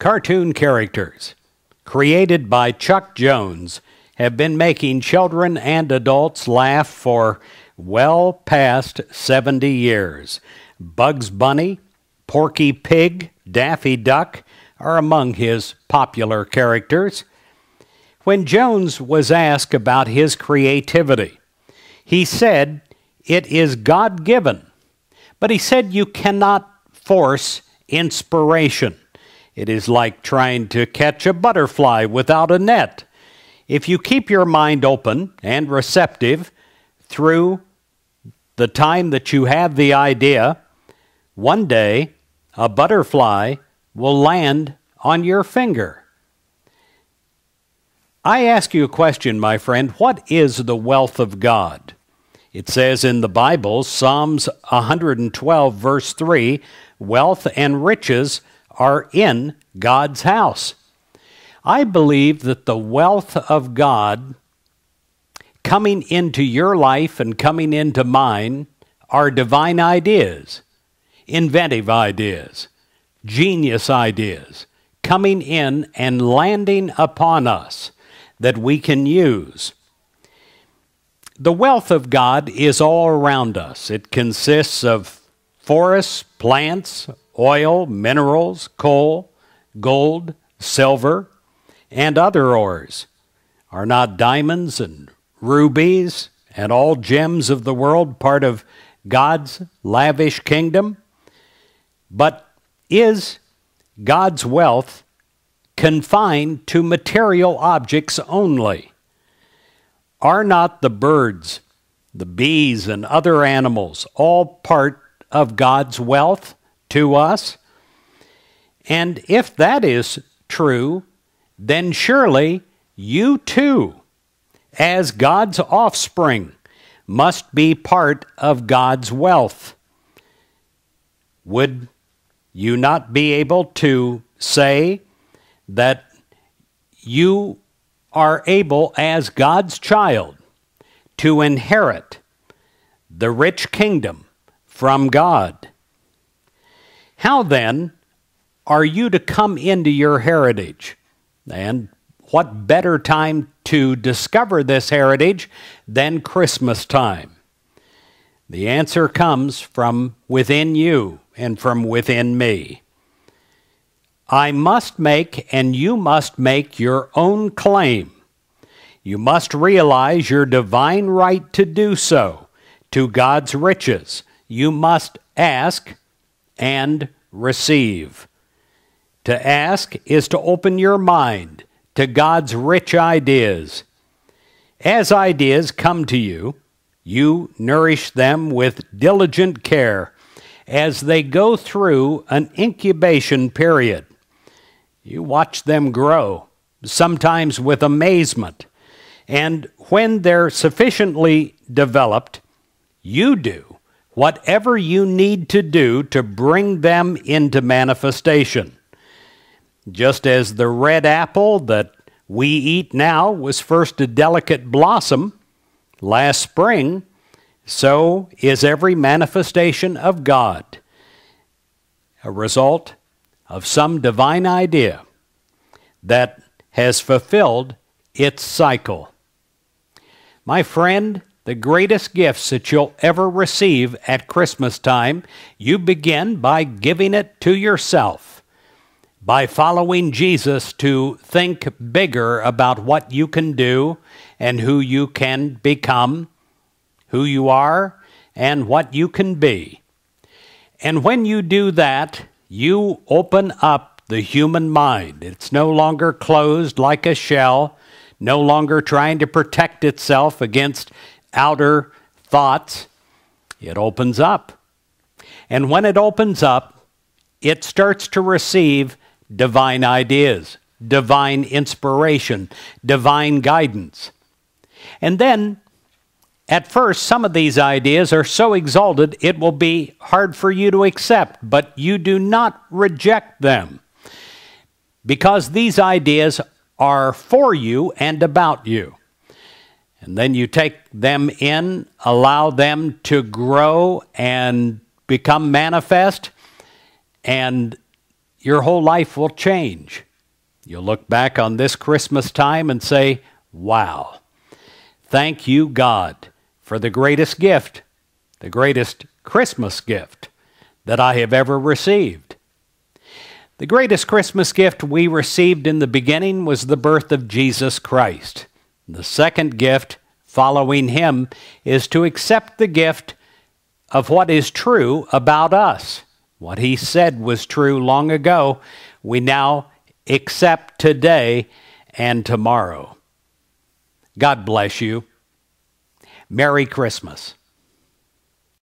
Cartoon characters, created by Chuck Jones, have been making children and adults laugh for well past 70 years. Bugs Bunny, Porky Pig, Daffy Duck are among his popular characters. When Jones was asked about his creativity, he said, It is God given. But he said, You cannot force inspiration. It is like trying to catch a butterfly without a net. If you keep your mind open and receptive through the time that you have the idea, one day a butterfly will land on your finger. I ask you a question, my friend. What is the wealth of God? It says in the Bible, Psalms 112, verse 3 wealth and riches are in God's house. I believe that the wealth of God coming into your life and coming into mine are divine ideas, inventive ideas, genius ideas coming in and landing upon us that we can use. The wealth of God is all around us. It consists of forests, plants, oil, minerals, coal, gold, silver, and other ores. Are not diamonds and rubies and all gems of the world part of God's lavish kingdom? But is God's wealth confined to material objects only? Are not the birds, the bees, and other animals all part of God's wealth? to us? And if that is true, then surely you too, as God's offspring, must be part of God's wealth. Would you not be able to say that you are able, as God's child, to inherit the rich kingdom from God? How then are you to come into your heritage? And what better time to discover this heritage than Christmas time? The answer comes from within you and from within me. I must make and you must make your own claim. You must realize your divine right to do so, to God's riches. You must ask and receive. To ask is to open your mind to God's rich ideas. As ideas come to you, you nourish them with diligent care as they go through an incubation period. You watch them grow, sometimes with amazement, and when they're sufficiently developed, you do whatever you need to do to bring them into manifestation. Just as the red apple that we eat now was first a delicate blossom last spring, so is every manifestation of God, a result of some divine idea that has fulfilled its cycle. My friend, the greatest gifts that you'll ever receive at Christmas time, you begin by giving it to yourself. By following Jesus to think bigger about what you can do and who you can become, who you are, and what you can be. And when you do that, you open up the human mind. It's no longer closed like a shell, no longer trying to protect itself against outer thoughts, it opens up. And when it opens up, it starts to receive divine ideas, divine inspiration, divine guidance. And then, at first, some of these ideas are so exalted it will be hard for you to accept, but you do not reject them because these ideas are for you and about you. And then you take them in, allow them to grow and become manifest, and your whole life will change. You'll look back on this Christmas time and say, Wow, thank you, God, for the greatest gift, the greatest Christmas gift that I have ever received. The greatest Christmas gift we received in the beginning was the birth of Jesus Christ. The second gift, following Him, is to accept the gift of what is true about us. What He said was true long ago, we now accept today and tomorrow. God bless you. Merry Christmas.